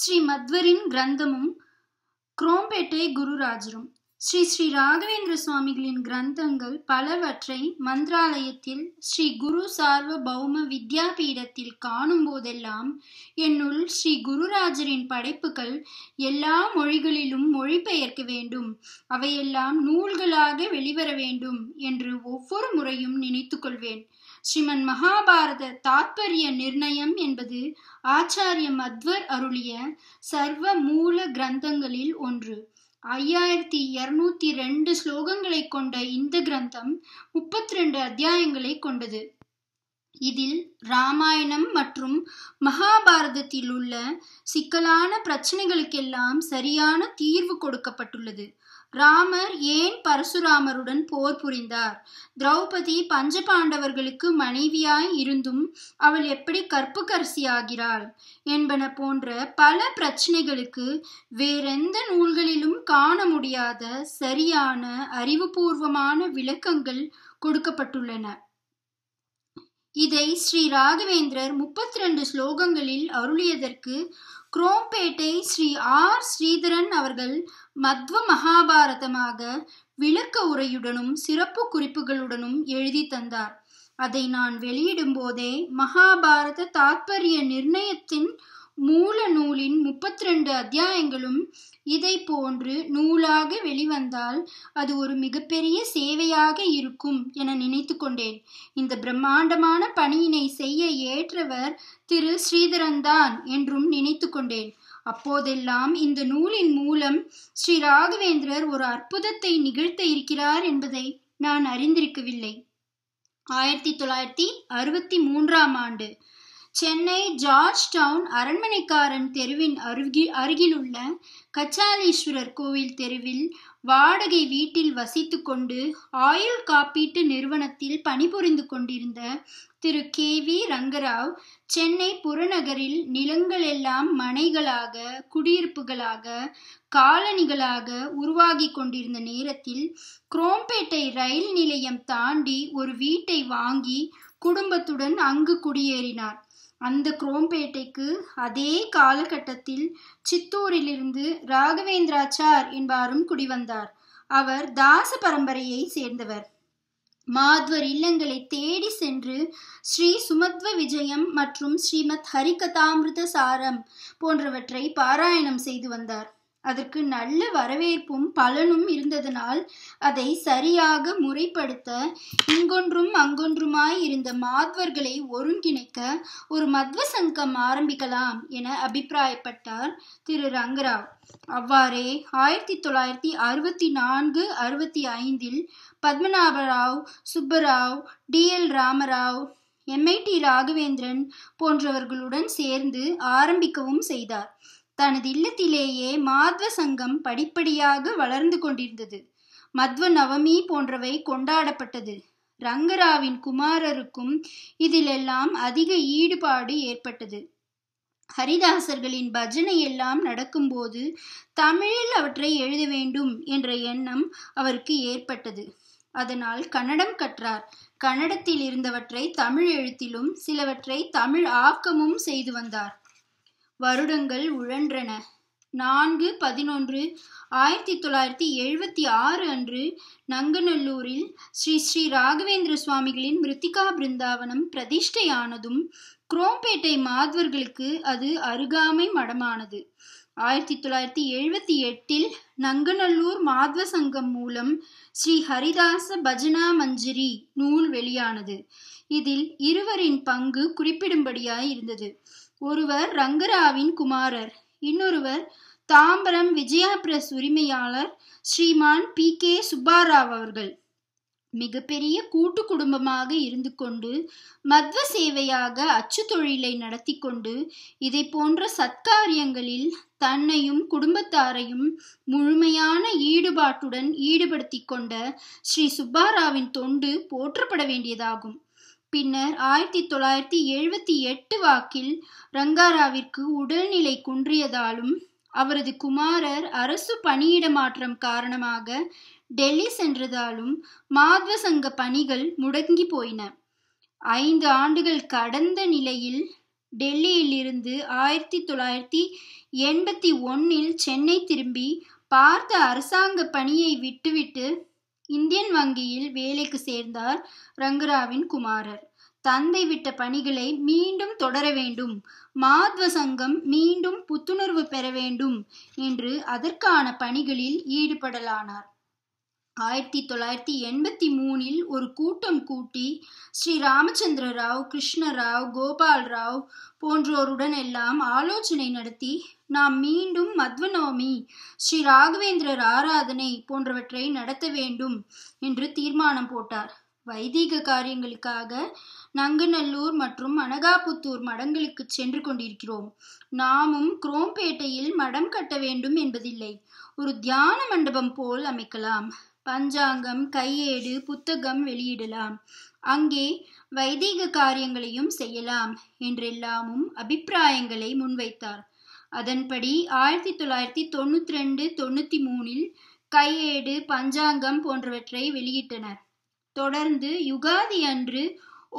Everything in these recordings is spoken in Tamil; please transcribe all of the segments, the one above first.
ஸ்ரீ மத்வரின் கிரந்தமும் குரோம்பேட்டை குருராஜரும் ஸ்ரீ ஸ்ரீ ராகவேந்திர சுவாமிகளின் கிரந்தங்கள் பலவற்றை மந்திராலயத்தில் ஸ்ரீ குரு சார்வ பௌம வித்யாபீடத்தில் காணும் போதெல்லாம் என்னுள் ஸ்ரீ குருராஜரின் படைப்புகள் எல்லா மொழிகளிலும் மொழிபெயர்க்க வேண்டும் அவையெல்லாம் நூல்களாக வெளிவர வேண்டும் என்று ஒவ்வொரு முறையும் நினைத்து கொள்வேன் ஸ்ரீமன் மகாபாரத தாத்பரிய நிர்ணயம் என்பது ஆச்சாரிய மத்வர் அருளிய சர்வ மூல கிரந்தங்களில் ஒன்று ஐயாயிரத்தி இருநூத்தி ரெண்டு ஸ்லோகங்களை கொண்ட இந்த கிரந்தம் முப்பத்தி ரெண்டு அத்தியாயங்களை கொண்டது இதில் ராமாயணம் மற்றும் மகாபாரதத்தில் உள்ள சிக்கலான பிரச்சனைகளுக்கெல்லாம் சரியான தீர்வு கொடுக்கப்பட்டுள்ளது ராமர் ஏன் பரசுராமருடன் போர் புரிந்தார் திரௌபதி பஞ்ச பாண்டவர்களுக்கு மனைவியாய் இருந்தும் அவள் எப்படி ஆகிறாள் என்பன போன்ற பல பிரச்சனைகளுக்கு வேறெந்த நூல்களிலும் காண முடியாத சரியான அறிவுபூர்வமான விளக்கங்கள் கொடுக்கப்பட்டுள்ளன இதை ஸ்ரீ ராகவேந்திரர் முப்பத்தி ரெண்டு ஸ்லோகங்களில் அருளியதற்கு குரோம்பேட்டை ஸ்ரீ ஆர் ஸ்ரீதரன் அவர்கள் மத்வ மகாபாரதமாக விளக்க உரையுடனும் சிறப்பு குறிப்புகளுடனும் எழுதி தந்தார் அதை நான் வெளியிடும் போதே மகாபாரத தாத்பரிய நிர்ணயத்தின் மூல நூலின் முப்பத்தி ரெண்டு அத்தியாயங்களும் இதை போன்று நூலாக வெளிவந்தால் அது ஒரு மிகப்பெரிய சேவையாக இருக்கும் என நினைத்து கொண்டேன் இந்த பிரம்மாண்டமான பணியினை செய்ய ஏற்றவர் திரு ஸ்ரீதரன்தான் என்றும் நினைத்து கொண்டேன் அப்போதெல்லாம் இந்த நூலின் மூலம் ஸ்ரீ ராகவேந்திரர் ஒரு அற்புதத்தை நிகழ்த்த இருக்கிறார் என்பதை நான் அறிந்திருக்கவில்லை ஆயிரத்தி தொள்ளாயிரத்தி அறுபத்தி மூன்றாம் ஆண்டு சென்னை ஜார்ஜ் டவுன் அரண்மனைக்காரன் தெருவின் அருகி அருகிலுள்ள கச்சாலீஸ்வரர் கோவில் தெருவில் வாடகை வீட்டில் வசித்து கொண்டு ஆயுள் காப்பீட்டு நிறுவனத்தில் பணிபுரிந்து கொண்டிருந்த திரு கே வி ரங்கராவ் சென்னை புறநகரில் நிலங்களெல்லாம் மனைகளாக குடியிருப்புகளாக காலனிகளாக உருவாகி கொண்டிருந்த நேரத்தில் குரோம்பேட்டை ரயில் நிலையம் தாண்டி ஒரு வீட்டை வாங்கி குடும்பத்துடன் அங்கு குடியேறினார் அந்த குரோம்பேட்டைக்கு அதே காலகட்டத்தில் சித்தூரிலிருந்து ராகவேந்திராச்சார் என்பாரும் குடிவந்தார் அவர் தாச பரம்பரையை சேர்ந்தவர் மாத்வர் இல்லங்களை தேடி சென்று ஸ்ரீ சுமத்வ விஜயம் மற்றும் ஸ்ரீமத் ஹரிகதாமிருத சாரம் போன்றவற்றை பாராயணம் செய்து வந்தார் அதற்கு நல்ல வரவேற்பும் பலனும் இருந்ததனால் அதை சரியாக முறைப்படுத்த இங்கொன்றும் அங்கொன்றுமாய் இருந்த மாத்வர்களை ஒருங்கிணைக்க ஒரு மத்வ சங்கம் ஆரம்பிக்கலாம் என அபிப்பிராயப்பட்டார் திரு ரங்கராவ் அவ்வாறே ஆயிரத்தி தொள்ளாயிரத்தி அறுபத்தி நான்கு அறுபத்தி ஐந்தில் Padmanabharao Subbarao T L Ramarao MIT Raghavendran போன்றவர்களுடன் சேர்ந்து ஆரம்பிக்கவும் செய்தார் தனது இல்லத்திலேயே மாத்வ சங்கம் படிப்படியாக வளர்ந்து கொண்டிருந்தது மத்வ நவமி போன்றவை கொண்டாடப்பட்டது ரங்கராவின் குமாரருக்கும் இதிலெல்லாம் அதிக ஈடுபாடு ஏற்பட்டது ஹரிதாசர்களின் பஜனை எல்லாம் நடக்கும்போது தமிழில் அவற்றை எழுத வேண்டும் என்ற எண்ணம் அவருக்கு ஏற்பட்டது அதனால் கன்னடம் கற்றார் கன்னடத்தில் இருந்தவற்றை தமிழ் எழுத்திலும் சிலவற்றை தமிழ் ஆக்கமும் செய்து வந்தார் வருடங்கள் உழன்றன நான்கு பதினொன்று ஆயிரத்தி தொள்ளாயிரத்தி எழுபத்தி ஆறு அன்று நங்கநல்லூரில் ஸ்ரீ ஸ்ரீ ராகவேந்திர சுவாமிகளின் மிருத்திகா பிருந்தாவனம் பிரதிஷ்டையானதும் குரோம்பேட்டை மாதவர்களுக்கு அது அருகாமை மடமானது ஆயிரத்தி தொள்ளாயிரத்தி எழுபத்தி எட்டில் நங்கநல்லூர் மாதவ சங்கம் மூலம் ஸ்ரீ ஹரிதாச பஜனா மஞ்சரி நூல் வெளியானது இதில் இருவரின் பங்கு குறிப்பிடும்படியாய் இருந்தது ஒருவர் ரங்கராவின் குமாரர் இன்னொருவர் தாம்பரம் விஜயா பிரஸ் உரிமையாளர் ஸ்ரீமான் பி கே சுப்பாராவ் அவர்கள் மிகப்பெரிய கூட்டு குடும்பமாக இருந்து கொண்டு மத்வ சேவையாக அச்சு தொழிலை நடத்தி கொண்டு இதை போன்ற சத்காரியங்களில் தன்னையும் குடும்பத்தாரையும் முழுமையான ஈடுபாட்டுடன் ஈடுபடுத்தி கொண்ட ஸ்ரீ சுப்பாராவின் தொண்டு போற்றப்பட வேண்டியதாகும் பின்னர் ஆயிரத்தி தொள்ளாயிரத்தி எழுபத்தி எட்டு வாக்கில் ரங்காராவிற்கு உடல்நிலை குன்றியதாலும் அவரது குமாரர் அரசு பணியிட மாற்றம் காரணமாக டெல்லி சென்றதாலும் மாத்வ சங்க பணிகள் முடங்கி போயின ஐந்து ஆண்டுகள் கடந்த நிலையில் டெல்லியில் இருந்து ஆயிரத்தி தொள்ளாயிரத்தி எண்பத்தி ஒன்னில் சென்னை திரும்பி பார்த்த அரசாங்க பணியை விட்டுவிட்டு இந்தியன் வங்கியில் வேலைக்கு சேர்ந்தார் ரங்கராவின் குமாரர் தந்தை விட்ட பணிகளை மீண்டும் தொடர வேண்டும் மாத்வ சங்கம் மீண்டும் புத்துணர்வு பெற வேண்டும் என்று அதற்கான பணிகளில் ஈடுபடலானார் ஆயிரத்தி தொள்ளாயிரத்தி எண்பத்தி மூணில் ஒரு கூட்டம் கூட்டி ஸ்ரீ ராமச்சந்திர ராவ் கிருஷ்ணராவ் கோபால் ராவ் போன்றோருடன் எல்லாம் ஆலோசனை நடத்தி நாம் மீண்டும் மத்வநவமி ஸ்ரீ ராகவேந்திரர் ஆராதனை போன்றவற்றை நடத்த வேண்டும் என்று தீர்மானம் போட்டார் வைதீக காரியங்களுக்காக நங்குநல்லூர் மற்றும் அனகாபுத்தூர் மடங்களுக்கு சென்று கொண்டிருக்கிறோம் நாமும் குரோம்பேட்டையில் மடம் கட்ட வேண்டும் என்பதில்லை ஒரு தியான மண்டபம் போல் அமைக்கலாம் பஞ்சாங்கம் கையேடு புத்தகம் வெளியிடலாம் அங்கே வைதீக காரியங்களையும் செய்யலாம் என்றெல்லாமும் அபிப்பிராயங்களை முன்வைத்தார் அதன்படி ஆயிரத்தி தொள்ளாயிரத்தி தொண்ணூத்தி ரெண்டு தொண்ணூத்தி மூணில் கையேடு பஞ்சாங்கம் போன்றவற்றை வெளியிட்டனர் தொடர்ந்து யுகாதி அன்று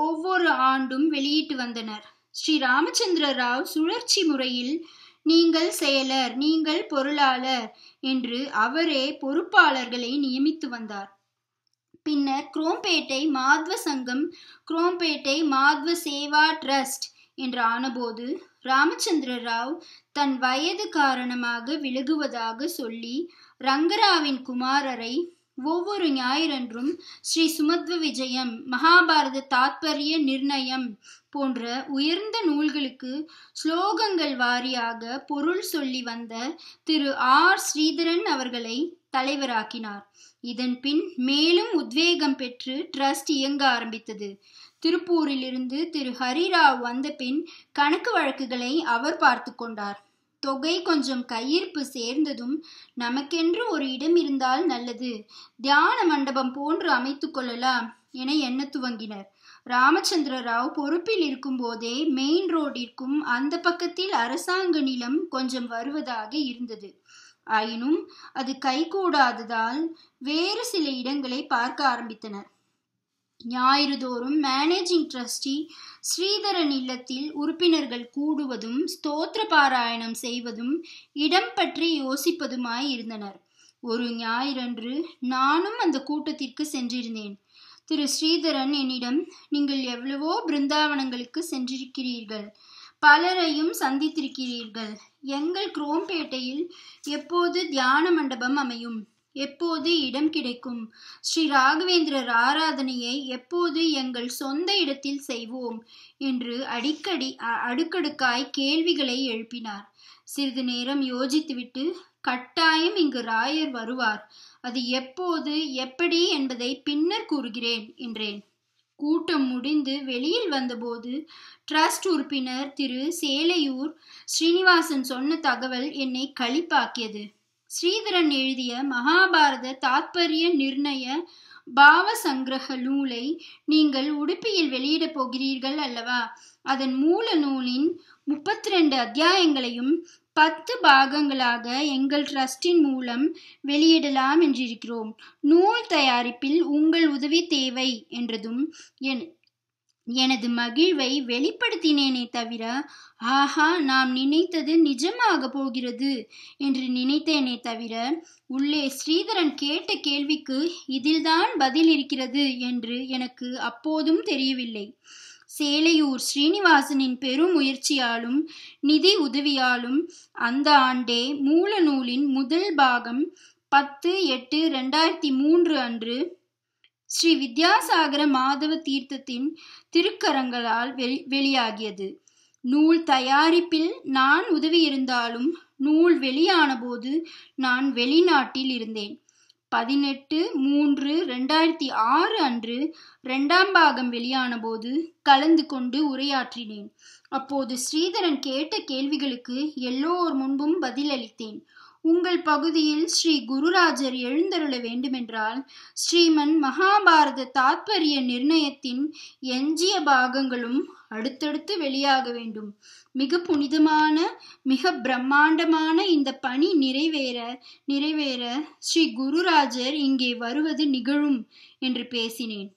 ஒவ்வொரு ஆண்டும் வெளியிட்டு வந்தனர் ஸ்ரீ ராமச்சந்திர ராவ் சுழற்சி முறையில் நீங்கள் செயலர் நீங்கள் பொருளாளர் என்று அவரே பொறுப்பாளர்களை நியமித்து வந்தார் பின்னர் குரோம்பேட்டை மாத்வ சங்கம் குரோம்பேட்டை மாத்வ சேவா ட்ரஸ்ட் என்று ஆனபோது ராமச்சந்திர ராவ் தன் வயது காரணமாக விலகுவதாக சொல்லி ரங்கராவின் குமாரரை ஒவ்வொரு ஞாயிறன்றும் ஸ்ரீ சுமத்வ விஜயம் மகாபாரத தாத்பரிய நிர்ணயம் போன்ற உயர்ந்த நூல்களுக்கு ஸ்லோகங்கள் வாரியாக பொருள் சொல்லி வந்த திரு ஆர் ஸ்ரீதரன் அவர்களை தலைவராக்கினார் இதன் பின் மேலும் உத்வேகம் பெற்று ட்ரஸ்ட் இயங்க ஆரம்பித்தது திருப்பூரிலிருந்து திரு ஹரிராவ் வந்த பின் கணக்கு வழக்குகளை அவர் பார்த்து கொண்டார் தொகை கொஞ்சம் கையிருப்பு சேர்ந்ததும் நமக்கென்று ஒரு இடம் இருந்தால் நல்லது தியான மண்டபம் போன்று அமைத்து கொள்ளலாம் என எண்ண துவங்கினர் ராமச்சந்திர ராவ் பொறுப்பில் இருக்கும்போதே மெயின் ரோடிற்கும் அந்த பக்கத்தில் அரசாங்க நிலம் கொஞ்சம் வருவதாக இருந்தது ஆயினும் அது கைகூடாததால் வேறு சில இடங்களை பார்க்க ஆரம்பித்தனர் ஞாயிறுதோறும் மேனேஜிங் ட்ரஸ்டி ஸ்ரீதரன் இல்லத்தில் உறுப்பினர்கள் கூடுவதும் ஸ்தோத்திர பாராயணம் செய்வதும் இடம் பற்றி யோசிப்பதுமாய் இருந்தனர் ஒரு ஞாயிறன்று நானும் அந்த கூட்டத்திற்கு சென்றிருந்தேன் திரு ஸ்ரீதரன் என்னிடம் நீங்கள் எவ்வளவோ பிருந்தாவனங்களுக்கு சென்றிருக்கிறீர்கள் பலரையும் சந்தித்திருக்கிறீர்கள் எங்கள் குரோம்பேட்டையில் எப்போது தியான மண்டபம் அமையும் எப்போது இடம் கிடைக்கும் ஸ்ரீ ராகவேந்திரர் ஆராதனையை எப்போது எங்கள் சொந்த இடத்தில் செய்வோம் என்று அடிக்கடி அடுக்கடுக்காய் கேள்விகளை எழுப்பினார் சிறிது நேரம் யோசித்துவிட்டு கட்டாயம் இங்கு ராயர் வருவார் அது எப்போது எப்படி என்பதை பின்னர் கூறுகிறேன் என்றேன் கூட்டம் முடிந்து வெளியில் வந்தபோது டிரஸ்ட் உறுப்பினர் திரு சேலையூர் ஸ்ரீனிவாசன் சொன்ன தகவல் என்னை களிப்பாக்கியது ஸ்ரீதரன் எழுதிய மகாபாரத தாத்பரிய நிர்ணய பாவ சங்கிரக நூலை நீங்கள் உடுப்பியில் வெளியிடப் போகிறீர்கள் அல்லவா அதன் மூல நூலின் முப்பத்தி ரெண்டு அத்தியாயங்களையும் பத்து பாகங்களாக எங்கள் ட்ரஸ்டின் மூலம் வெளியிடலாம் என்றிருக்கிறோம் நூல் தயாரிப்பில் உங்கள் உதவி தேவை என்றதும் என் எனது மகிழ்வை வெளிப்படுத்தினேனே தவிர ஆஹா நாம் நினைத்தது நிஜமாக போகிறது என்று நினைத்தேனே தவிர உள்ளே ஸ்ரீதரன் கேட்ட கேள்விக்கு இதில்தான் பதில் இருக்கிறது என்று எனக்கு அப்போதும் தெரியவில்லை சேலையூர் ஸ்ரீனிவாசனின் பெரும் முயற்சியாலும் நிதி உதவியாலும் அந்த ஆண்டே மூல நூலின் முதல் பாகம் பத்து எட்டு ரெண்டாயிரத்தி மூன்று அன்று ஸ்ரீ வித்யாசாகர மாதவ தீர்த்தத்தின் திருக்கரங்களால் வெளியாகியது நூல் தயாரிப்பில் நான் உதவியிருந்தாலும் நூல் வெளியான போது நான் வெளிநாட்டில் இருந்தேன் பதினெட்டு மூன்று ரெண்டாயிரத்தி ஆறு அன்று ரெண்டாம் பாகம் வெளியான போது கலந்து கொண்டு உரையாற்றினேன் அப்போது ஸ்ரீதரன் கேட்ட கேள்விகளுக்கு எல்லோர் முன்பும் பதிலளித்தேன் உங்கள் பகுதியில் ஸ்ரீ குருராஜர் எழுந்தருள வேண்டுமென்றால் ஸ்ரீமன் மகாபாரத தாத்பரிய நிர்ணயத்தின் எஞ்சிய பாகங்களும் அடுத்தடுத்து வெளியாக வேண்டும் மிக புனிதமான மிக பிரம்மாண்டமான இந்த பணி நிறைவேற நிறைவேற ஸ்ரீ குருராஜர் இங்கே வருவது நிகழும் என்று பேசினேன்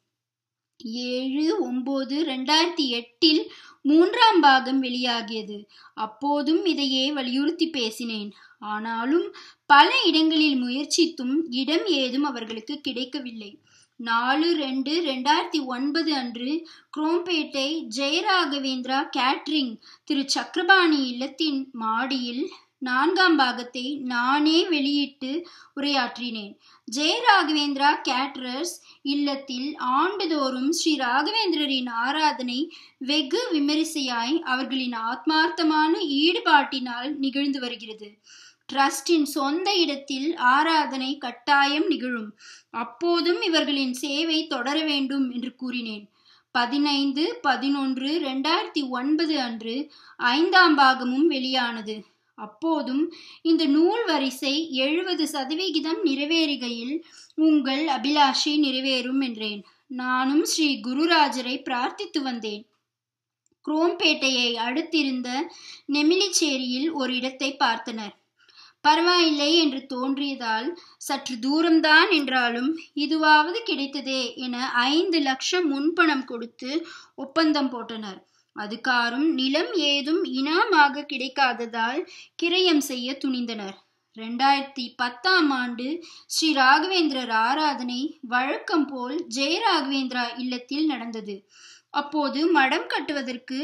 ஏழு ஒம்பது ரெண்டாயிரத்தி எட்டில் மூன்றாம் பாகம் வெளியாகியது அப்போதும் இதையே வலியுறுத்தி பேசினேன் ஆனாலும் பல இடங்களில் முயற்சித்தும் இடம் ஏதும் அவர்களுக்கு கிடைக்கவில்லை நாலு ரெண்டு ரெண்டாயிரத்தி ஒன்பது அன்று குரோம்பேட்டை ஜெயராகவேந்திரா கேட்ரிங் திரு சக்கரபாணி இல்லத்தின் மாடியில் நான்காம் பாகத்தை நானே வெளியிட்டு உரையாற்றினேன் ஜெய ராகவேந்திரா கேட்ரஸ் இல்லத்தில் ஆண்டுதோறும் ஸ்ரீ ராகவேந்திரரின் ஆராதனை வெகு விமரிசையாய் அவர்களின் ஆத்மார்த்தமான ஈடுபாட்டினால் நிகழ்ந்து வருகிறது ட்ரஸ்டின் சொந்த இடத்தில் ஆராதனை கட்டாயம் நிகழும் அப்போதும் இவர்களின் சேவை தொடர வேண்டும் என்று கூறினேன் பதினைந்து பதினொன்று ரெண்டாயிரத்தி ஒன்பது அன்று ஐந்தாம் பாகமும் வெளியானது அப்போதும் இந்த நூல் வரிசை எழுபது சதவிகிதம் நிறைவேறுகையில் உங்கள் அபிலாஷை நிறைவேறும் என்றேன் நானும் ஸ்ரீ குருராஜரை பிரார்த்தித்து வந்தேன் குரோம்பேட்டையை அடுத்திருந்த நெமிலிச்சேரியில் ஒரு இடத்தை பார்த்தனர் பரவாயில்லை என்று தோன்றியதால் சற்று தூரம்தான் என்றாலும் இதுவாவது கிடைத்ததே என ஐந்து லட்சம் முன்பணம் கொடுத்து ஒப்பந்தம் போட்டனர் அதுக்காரும் நிலம் ஏதும் இனாமாக கிடைக்காததால் கிரயம் செய்ய துணிந்தனர் ரெண்டாயிரத்தி பத்தாம் ஆண்டு ஸ்ரீ ராகவேந்திரர் ஆராதனை வழக்கம் போல் ஜெய ராகவேந்திரா இல்லத்தில் நடந்தது அப்போது மடம் கட்டுவதற்கு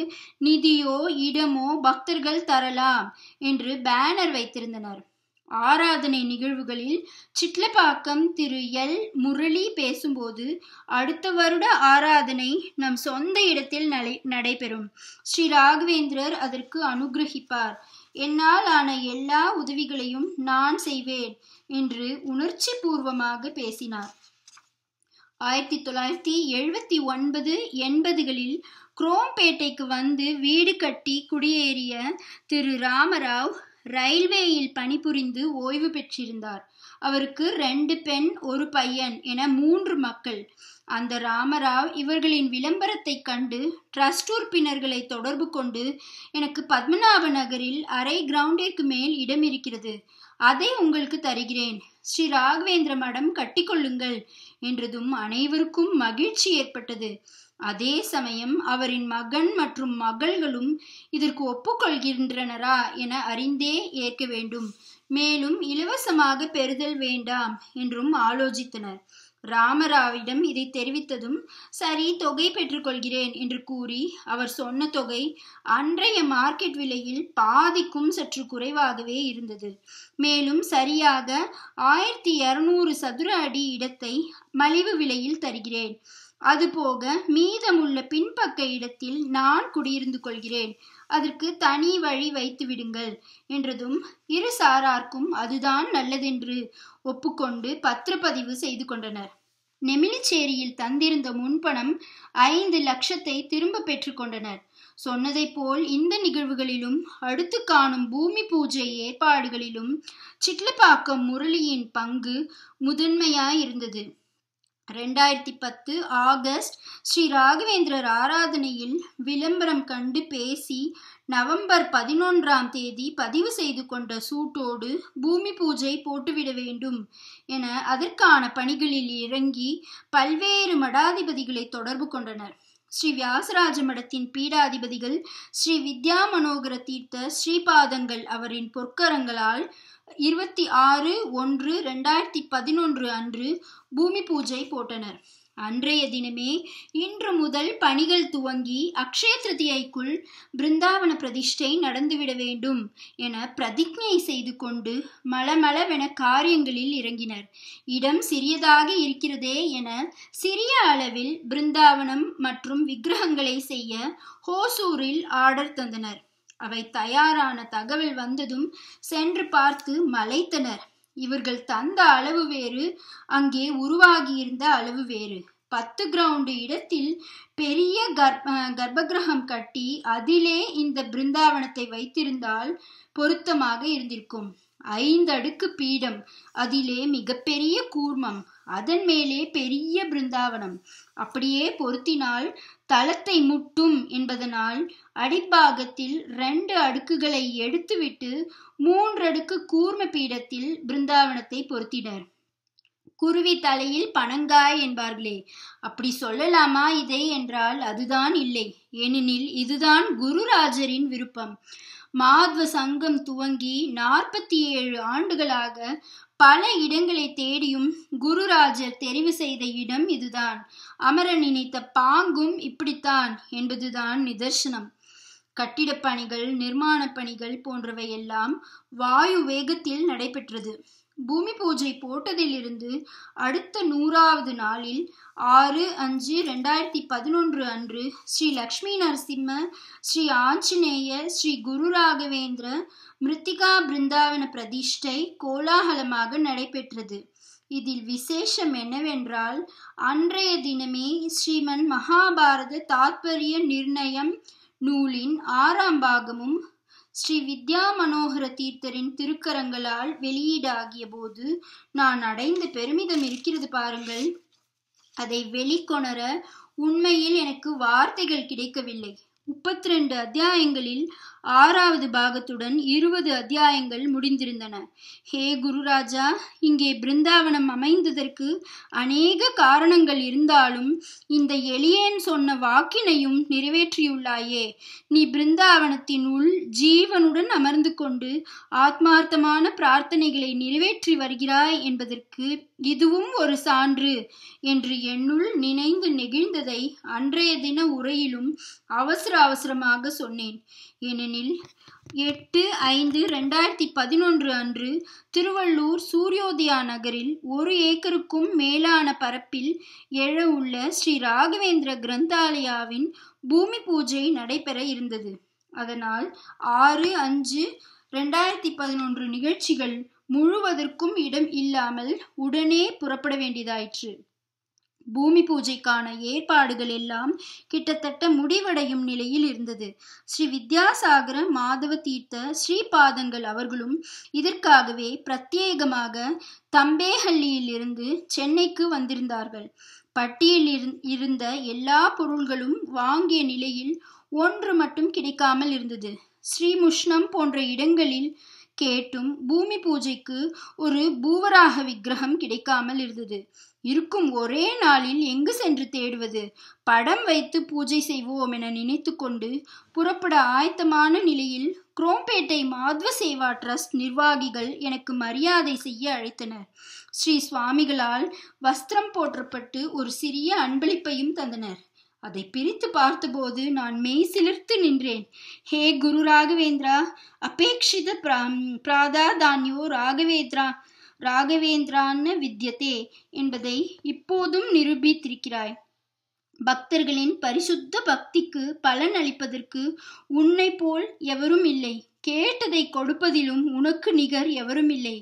நிதியோ இடமோ பக்தர்கள் தரலாம் என்று பேனர் வைத்திருந்தனர் ஆராதனை நிகழ்வுகளில் சிட்லப்பாக்கம் திரு எல் முரளி பேசும்போது அடுத்த வருட ஆராதனை நம் சொந்த இடத்தில் நடை நடைபெறும் ஸ்ரீ ராகவேந்திரர் அதற்கு அனுகிரகிப்பார் என்னால் ஆன எல்லா உதவிகளையும் நான் செய்வேன் என்று உணர்ச்சி பூர்வமாக பேசினார் ஆயிரத்தி தொள்ளாயிரத்தி எழுபத்தி ஒன்பது எண்பதுகளில் குரோம்பேட்டைக்கு வந்து வீடு கட்டி குடியேறிய திரு ராமராவ் ரயில்வேயில் பணிபுரிந்து ஓய்வு பெற்றிருந்தார் அவருக்கு ரெண்டு பெண் ஒரு பையன் என மூன்று மக்கள் அந்த ராமராவ் இவர்களின் விளம்பரத்தை கண்டு ட்ரஸ்ட் உறுப்பினர்களை தொடர்பு கொண்டு எனக்கு பத்மநாப நகரில் அரை கிரவுண்டிற்கு மேல் இடம் இருக்கிறது அதை உங்களுக்கு தருகிறேன் ஸ்ரீ ராகவேந்திர மடம் கட்டிக்கொள்ளுங்கள் என்றதும் அனைவருக்கும் மகிழ்ச்சி ஏற்பட்டது அதே சமயம் அவரின் மகன் மற்றும் மகள்களும் இதற்கு ஒப்புக்கொள்கின்றனரா என அறிந்தே ஏற்க வேண்டும் மேலும் இலவசமாக பெறுதல் வேண்டாம் என்றும் ஆலோசித்தனர் ராமராவிடம் இதை தெரிவித்ததும் சரி தொகை பெற்றுக்கொள்கிறேன் என்று கூறி அவர் சொன்ன தொகை அன்றைய மார்க்கெட் விலையில் பாதிக்கும் சற்று குறைவாகவே இருந்தது மேலும் சரியாக ஆயிரத்தி இருநூறு சதுர அடி இடத்தை மலிவு விலையில் தருகிறேன் அதுபோக மீதமுள்ள பின்பக்க இடத்தில் நான் குடியிருந்து கொள்கிறேன் அதற்கு தனி வழி வைத்து விடுங்கள் என்றதும் இரு சாரார்க்கும் அதுதான் நல்லதென்று ஒப்புக்கொண்டு பத்திரப்பதிவு செய்து கொண்டனர் நெமிலிச்சேரியில் தந்திருந்த முன்பணம் ஐந்து லட்சத்தை திரும்ப பெற்றுக்கொண்டனர் சொன்னதை போல் இந்த நிகழ்வுகளிலும் அடுத்து காணும் பூமி பூஜை ஏற்பாடுகளிலும் சிட்லப்பாக்கம் முரளியின் பங்கு முதன்மையாயிருந்தது ரெண்டாயிரத்தி பத்து ஆகஸ்ட் ஸ்ரீ ராகவேந்திரர் ஆராதனையில் விளம்பரம் கண்டு பேசி நவம்பர் பதினொன்றாம் தேதி பதிவு செய்து கொண்ட சூட்டோடு பூமி பூஜை போட்டுவிட வேண்டும் என அதற்கான பணிகளில் இறங்கி பல்வேறு மடாதிபதிகளை தொடர்பு கொண்டனர் ஸ்ரீ வியாசராஜ மடத்தின் பீடாதிபதிகள் ஸ்ரீ வித்யா மனோகர தீர்த்த ஸ்ரீபாதங்கள் அவரின் பொற்கரங்களால் இருபத்தி ஆறு ஒன்று ரெண்டாயிரத்தி பதினொன்று அன்று பூமி பூஜை போட்டனர் அன்றைய தினமே இன்று முதல் பணிகள் துவங்கி அக்ஷய திருதியைக்குள் பிருந்தாவன பிரதிஷ்டை நடந்துவிட வேண்டும் என பிரதிஜை செய்து கொண்டு மளமளவென காரியங்களில் இறங்கினர் இடம் சிறியதாக இருக்கிறதே என சிறிய அளவில் பிருந்தாவனம் மற்றும் விக்கிரகங்களை செய்ய ஹோசூரில் ஆர்டர் தந்தனர் அவை தயாரான தகவல் வந்ததும் சென்று பார்த்து மலைத்தனர் இவர்கள் தந்த அளவு வேறு அங்கே உருவாகியிருந்த அளவு வேறு பத்து கிரவுண்டு இடத்தில் பெரிய கர்ப்ப கர்ப்பகிரகம் கட்டி அதிலே இந்த பிருந்தாவனத்தை வைத்திருந்தால் பொருத்தமாக இருந்திருக்கும் ஐந்து அடுக்கு பீடம் அதிலே மிகப்பெரிய கூர்மம் அதன் மேலே பெரிய பிருந்தாவனம் அப்படியே பொருத்தினால் தளத்தை முட்டும் என்பதனால் அடிப்பாகத்தில் ரெண்டு அடுக்குகளை எடுத்துவிட்டு மூன்றடுக்கு கூர்ம பீடத்தில் பிருந்தாவனத்தை பொருத்தினர் குருவி தலையில் பனங்காய் என்பார்களே அப்படி சொல்லலாமா இதை என்றால் அதுதான் இல்லை ஏனெனில் இதுதான் குருராஜரின் விருப்பம் மாத்வ சங்கம் துவங்கி நாற்பத்தி ஏழு ஆண்டுகளாக பல இடங்களை தேடியும் குருராஜர் தெரிவு செய்த இடம் இதுதான் அமர நினைத்த பாங்கும் இப்படித்தான் என்பதுதான் நிதர்சனம் கட்டிடப் பணிகள் நிர்மாணப் பணிகள் போன்றவை எல்லாம் வாயு வேகத்தில் நடைபெற்றது பூமி பூஜை போட்டதிலிருந்து அடுத்த நூறாவது நாளில் ஆறு அஞ்சு ரெண்டாயிரத்தி பதினொன்று அன்று ஸ்ரீ லக்ஷ்மி நரசிம்ம ஸ்ரீ ஆஞ்சநேய ஸ்ரீ குரு ராகவேந்திர மிருத்திகா பிருந்தாவன பிரதிஷ்டை கோலாகலமாக நடைபெற்றது இதில் விசேஷம் என்னவென்றால் அன்றைய தினமே ஸ்ரீமன் மகாபாரத தாத்பரிய நிர்ணயம் நூலின் ஆறாம் பாகமும் ஸ்ரீ வித்யா மனோகர தீர்த்தரின் திருக்கரங்களால் வெளியீடாகிய போது நான் அடைந்த பெருமிதம் இருக்கிறது பாருங்கள் அதை வெளிக்கொணர உண்மையில் எனக்கு வார்த்தைகள் கிடைக்கவில்லை முப்பத்தி ரெண்டு அத்தியாயங்களில் ஆறாவது பாகத்துடன் இருபது அத்தியாயங்கள் முடிந்திருந்தன ஹே குருராஜா இங்கே பிருந்தாவனம் அமைந்ததற்கு அநேக காரணங்கள் இருந்தாலும் இந்த எளியேன் சொன்ன வாக்கினையும் நிறைவேற்றியுள்ளாயே நீ பிருந்தாவனத்தின் உள் ஜீவனுடன் அமர்ந்து கொண்டு ஆத்மார்த்தமான பிரார்த்தனைகளை நிறைவேற்றி வருகிறாய் என்பதற்கு இதுவும் ஒரு சான்று என்று என்னுள் நினைந்து நெகிழ்ந்ததை அன்றைய தின உரையிலும் அவசர அவசரமாக சொன்னேன் ஏனெனில் எட்டு ஐந்து ரெண்டாயிரத்தி பதினொன்று அன்று திருவள்ளூர் சூரியோதயா நகரில் ஒரு ஏக்கருக்கும் மேலான பரப்பில் எழ உள்ள ஸ்ரீ ராகவேந்திர கிரந்தாலயாவின் பூமி பூஜை நடைபெற இருந்தது அதனால் ஆறு அஞ்சு ரெண்டாயிரத்தி பதினொன்று நிகழ்ச்சிகள் முழுவதற்கும் இடம் இல்லாமல் உடனே புறப்பட வேண்டியதாயிற்று பூமி பூஜைக்கான ஏற்பாடுகள் எல்லாம் கிட்டத்தட்ட முடிவடையும் நிலையில் இருந்தது ஸ்ரீ வித்யாசாகர மாதவ தீர்த்த ஸ்ரீபாதங்கள் அவர்களும் இதற்காகவே பிரத்யேகமாக தம்பேஹள்ளியிலிருந்து சென்னைக்கு வந்திருந்தார்கள் பட்டியில் இருந்த எல்லா பொருள்களும் வாங்கிய நிலையில் ஒன்று மட்டும் கிடைக்காமல் இருந்தது ஸ்ரீமுஷ்ணம் போன்ற இடங்களில் கேட்டும் பூமி பூஜைக்கு ஒரு பூவராக விக்கிரகம் கிடைக்காமல் இருந்தது இருக்கும் ஒரே நாளில் எங்கு சென்று தேடுவது படம் வைத்து பூஜை செய்வோம் என நினைத்து கொண்டு புறப்பட ஆயத்தமான நிலையில் குரோம்பேட்டை மாத்வ சேவா ட்ரஸ்ட் நிர்வாகிகள் எனக்கு மரியாதை செய்ய அழைத்தனர் ஸ்ரீ சுவாமிகளால் வஸ்திரம் போற்றப்பட்டு ஒரு சிறிய அன்பளிப்பையும் தந்தனர் அதை பிரித்து பார்த்தபோது நான் மெய் சிலிர்த்து நின்றேன் ஹே குரு ராகவேந்திரா அபேட்சித பிராதா தானியோ ராகவேந்திரா ராகவேந்திரான்னு வித்தியதே என்பதை இப்போதும் நிரூபித்திருக்கிறாய் பக்தர்களின் பரிசுத்த பக்திக்கு பலன் அளிப்பதற்கு உன்னை போல் எவரும் இல்லை கேட்டதை கொடுப்பதிலும் உனக்கு நிகர் எவருமில்லை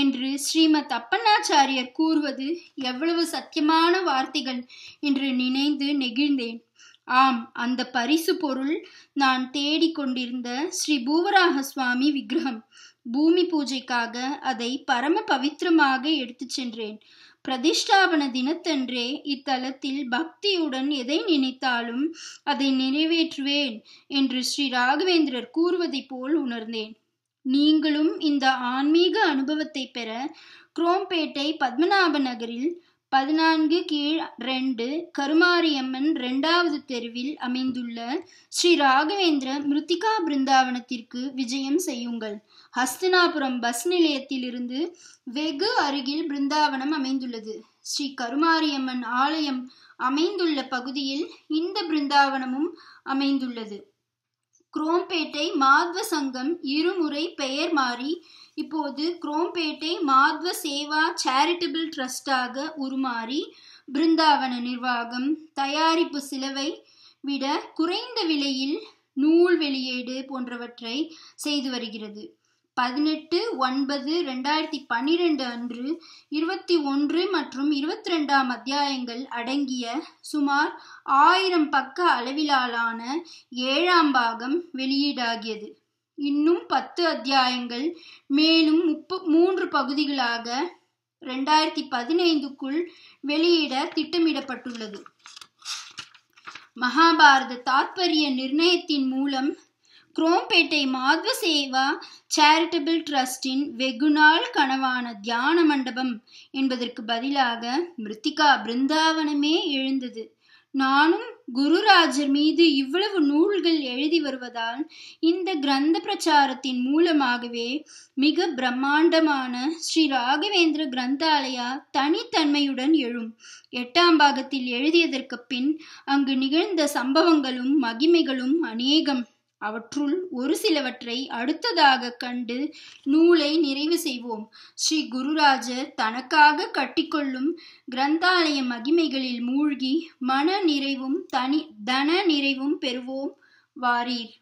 என்று ஸ்ரீமத் அப்பண்ணாச்சாரியர் கூறுவது எவ்வளவு சத்தியமான வார்த்தைகள் என்று நினைந்து நெகிழ்ந்தேன் ஆம் அந்த பரிசு பொருள் நான் தேடிக்கொண்டிருந்த ஸ்ரீ பூவராக சுவாமி விக்கிரகம் பூமி பூஜைக்காக அதை பரம பவித்திரமாக எடுத்துச் சென்றேன் பிரதிஷ்டாபன தினத்தன்றே இத்தலத்தில் பக்தியுடன் எதை நினைத்தாலும் அதை நிறைவேற்றுவேன் என்று ஸ்ரீ ராகவேந்திரர் கூறுவதை போல் உணர்ந்தேன் நீங்களும் இந்த ஆன்மீக அனுபவத்தை பெற குரோம்பேட்டை பத்மநாப நகரில் பதினான்கு கீழ் ரெண்டு கருமாரியம்மன் ரெண்டாவது தெருவில் அமைந்துள்ள ஸ்ரீ ராகவேந்திர மிருத்திகா பிருந்தாவனத்திற்கு விஜயம் செய்யுங்கள் ஹஸ்தினாபுரம் பஸ் நிலையத்திலிருந்து வெகு அருகில் பிருந்தாவனம் அமைந்துள்ளது ஸ்ரீ கருமாரியம்மன் ஆலயம் அமைந்துள்ள பகுதியில் இந்த பிருந்தாவனமும் அமைந்துள்ளது குரோம்பேட்டை மாத்வ சங்கம் இருமுறை பெயர் மாறி இப்போது குரோம்பேட்டை மாத்வ சேவா சேரிட்டபிள் ட்ரஸ்டாக உருமாறி பிருந்தாவன நிர்வாகம் தயாரிப்பு சிலவை விட குறைந்த விலையில் நூல் வெளியீடு போன்றவற்றை செய்து வருகிறது பதினெட்டு ஒன்பது ரெண்டாயிரத்தி பன்னிரெண்டு அன்று இருபத்தி ஒன்று மற்றும் இருபத்தி ரெண்டாம் அத்தியாயங்கள் அடங்கிய சுமார் ஆயிரம் பக்க அளவிலான ஏழாம் பாகம் வெளியீடாகியது இன்னும் பத்து அத்தியாயங்கள் மேலும் முப்ப மூன்று பகுதிகளாக ரெண்டாயிரத்தி பதினைந்துக்குள் வெளியிட திட்டமிடப்பட்டுள்ளது மகாபாரத தாத்பரிய நிர்ணயத்தின் மூலம் குரோம்பேட்டை மாத்வ சேவா சேரிட்டபிள் ட்ரஸ்டின் வெகுநாள் கனவான தியான மண்டபம் என்பதற்கு பதிலாக மிருத்திகா பிருந்தாவனமே எழுந்தது நானும் குருராஜர் மீது இவ்வளவு நூல்கள் எழுதி வருவதால் இந்த கிரந்த பிரச்சாரத்தின் மூலமாகவே மிக பிரம்மாண்டமான ஸ்ரீ ராகவேந்திர கிரந்தாலயா தனித்தன்மையுடன் எழும் எட்டாம் பாகத்தில் எழுதியதற்கு பின் அங்கு நிகழ்ந்த சம்பவங்களும் மகிமைகளும் அநேகம் அவற்றுள் ஒரு சிலவற்றை அடுத்ததாக கண்டு நூலை நிறைவு செய்வோம் ஸ்ரீ குருராஜர் தனக்காக கட்டிக்கொள்ளும் கிரந்தாலய மகிமைகளில் மூழ்கி மன நிறைவும் தனி தன நிறைவும் பெறுவோம் வாரீர்